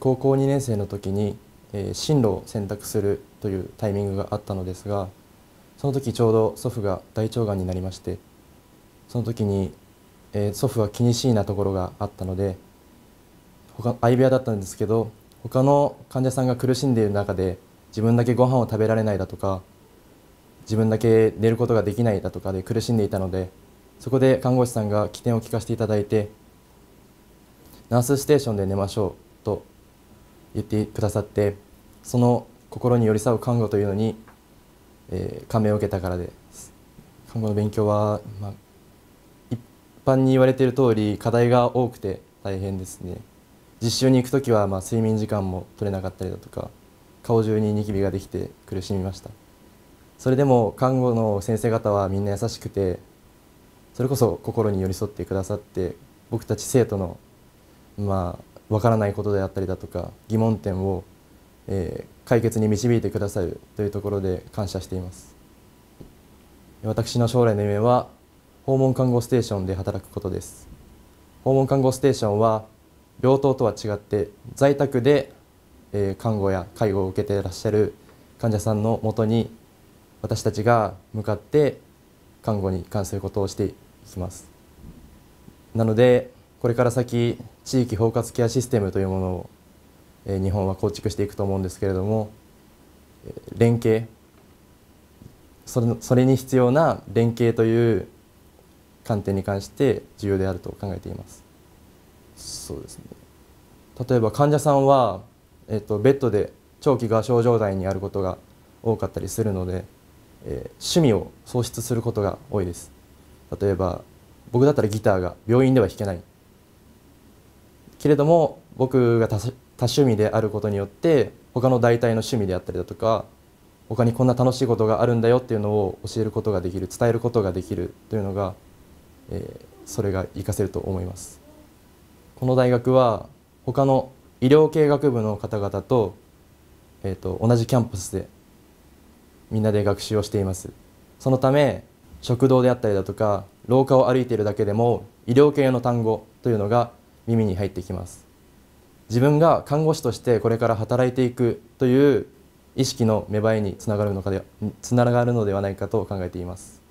高校2年生の時に、え進路を選択するというタイミングがあったのですがその時ちょうど祖父が大腸がんになりましてその時に、え祖父は気にしいなところがあったので他相部屋だったんですけど他の患者さんが苦しんでいる中で自分だけご飯を食べられないだとか自分だけ寝ることができないだとかで苦しんでいたのでそこで看護師さんが起点を聞かせていただいてナースステーションで寝ましょうと言ってくださってその心に寄り添う看護というのに、えー、感銘を受けたからです看護の勉強は、まあ、一般に言われている通り課題が多くて大変ですね実習に行く時は、まあ、睡眠時間も取れなかったりだとか顔中にニキビができて苦しみましたそれでも看護の先生方はみんな優しくてそれこそ心に寄り添ってくださって僕たち生徒のまあわからないことであったりだとか疑問点を、えー、解決に導いてくださるというところで感謝しています私の将来の夢は訪問看護ステーションで働くことです訪問看護ステーションは病棟とは違って在宅で、えー、看護や介護を受けていらっしゃる患者さんのもとに私たちが向かって看護に関することをしていきますなのでこれから先地域包括ケアシステムというものを、え日本は構築していくと思うんですけれども連携それそれに必要な連携という観点に関して重要であると考えていますそうですね例えば患者さんは、えっと、ベッドで長期が症状態にあることが多かったりするので、えー、趣味を喪失することが多いです例えば僕だったらギターが病院では弾けないけれども僕が多趣味であることによって他の大体の趣味であったりだとか他にこんな楽しいことがあるんだよっていうのを教えることができる伝えることができるというのが、えー、それが活かせると思いますこの大学は他の医療系学部の方々と,、えーと同じキャンパスでみんなで学習をしていますそのため食堂であったりだとか廊下を歩いているだけでも医療系の単語というのが耳に入ってきます自分が看護師としてこれから働いていくという意識の芽生えにつながるのかでつながるのではないかと考えています